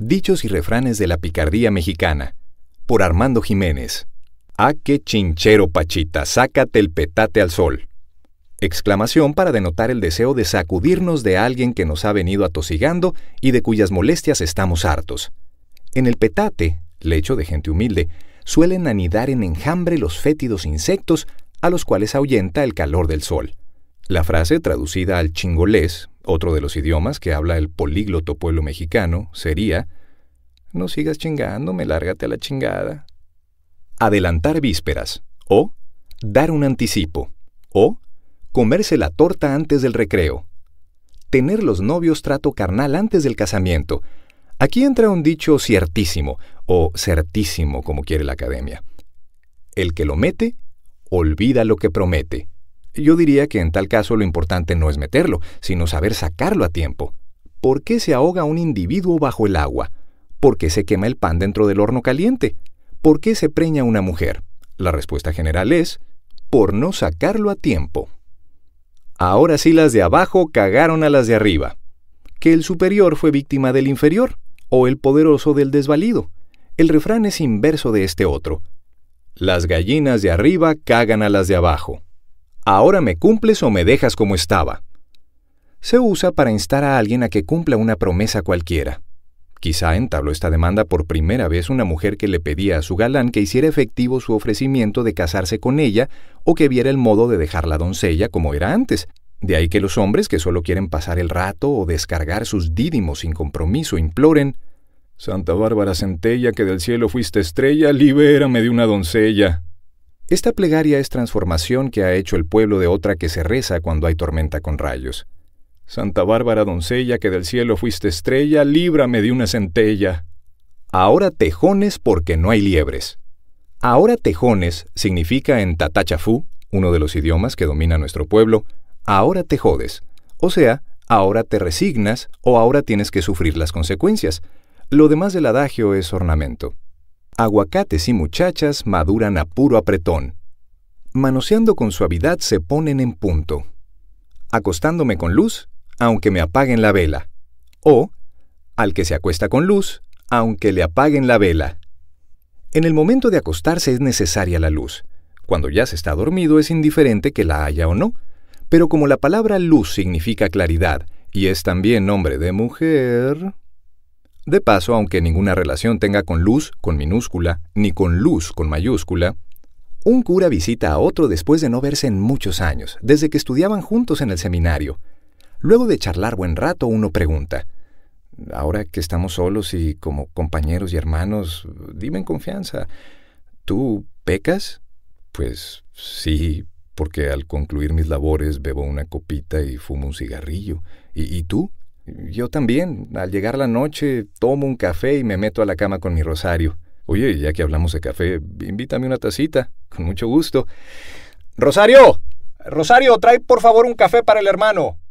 Dichos y refranes de la picardía mexicana, por Armando Jiménez. ¡A ah, qué chinchero, Pachita! ¡Sácate el petate al sol! Exclamación para denotar el deseo de sacudirnos de alguien que nos ha venido atosigando y de cuyas molestias estamos hartos. En el petate, lecho de gente humilde, suelen anidar en enjambre los fétidos insectos a los cuales ahuyenta el calor del sol. La frase, traducida al chingolés, otro de los idiomas que habla el polígloto pueblo mexicano sería No sigas chingando, me lárgate a la chingada. Adelantar vísperas o dar un anticipo o comerse la torta antes del recreo. Tener los novios trato carnal antes del casamiento. Aquí entra un dicho ciertísimo o certísimo como quiere la academia. El que lo mete, olvida lo que promete. Yo diría que en tal caso lo importante no es meterlo, sino saber sacarlo a tiempo. ¿Por qué se ahoga un individuo bajo el agua? ¿Por qué se quema el pan dentro del horno caliente? ¿Por qué se preña una mujer? La respuesta general es, por no sacarlo a tiempo. Ahora sí las de abajo cagaron a las de arriba. Que el superior fue víctima del inferior, o el poderoso del desvalido. El refrán es inverso de este otro. Las gallinas de arriba cagan a las de abajo ahora me cumples o me dejas como estaba. Se usa para instar a alguien a que cumpla una promesa cualquiera. Quizá entabló esta demanda por primera vez una mujer que le pedía a su galán que hiciera efectivo su ofrecimiento de casarse con ella o que viera el modo de dejar la doncella como era antes. De ahí que los hombres que solo quieren pasar el rato o descargar sus dídimos sin compromiso imploren Santa Bárbara Centella, que del cielo fuiste estrella, libérame de una doncella. Esta plegaria es transformación que ha hecho el pueblo de otra que se reza cuando hay tormenta con rayos. Santa Bárbara doncella que del cielo fuiste estrella, líbrame de una centella. Ahora tejones porque no hay liebres. Ahora tejones significa en tatachafú, uno de los idiomas que domina nuestro pueblo, ahora te jodes, o sea, ahora te resignas o ahora tienes que sufrir las consecuencias. Lo demás del adagio es ornamento. Aguacates y muchachas maduran a puro apretón. Manoseando con suavidad se ponen en punto. Acostándome con luz, aunque me apaguen la vela. O, al que se acuesta con luz, aunque le apaguen la vela. En el momento de acostarse es necesaria la luz. Cuando ya se está dormido es indiferente que la haya o no. Pero como la palabra luz significa claridad y es también nombre de mujer... De paso, aunque ninguna relación tenga con luz con minúscula ni con luz con mayúscula, un cura visita a otro después de no verse en muchos años, desde que estudiaban juntos en el seminario. Luego de charlar buen rato, uno pregunta, ahora que estamos solos y como compañeros y hermanos, dime en confianza, ¿tú pecas? Pues sí, porque al concluir mis labores bebo una copita y fumo un cigarrillo. ¿Y, tú? Yo también, al llegar la noche, tomo un café y me meto a la cama con mi rosario. Oye, ya que hablamos de café, invítame una tacita, con mucho gusto. Rosario, Rosario, trae por favor un café para el hermano.